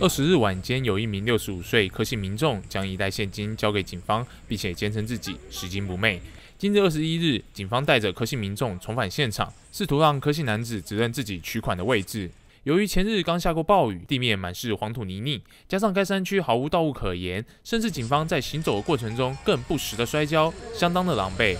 二十日晚间，有一名六十五岁科姓民众将一袋现金交给警方，并且坚称自己拾金不昧。今日二十一日，警方带着科姓民众重返现场，试图让科姓男子指认自己取款的位置。由于前日刚下过暴雨，地面满是黄土泥泞，加上该山区毫无道路可言，甚至警方在行走的过程中更不时的摔跤，相当的狼狈。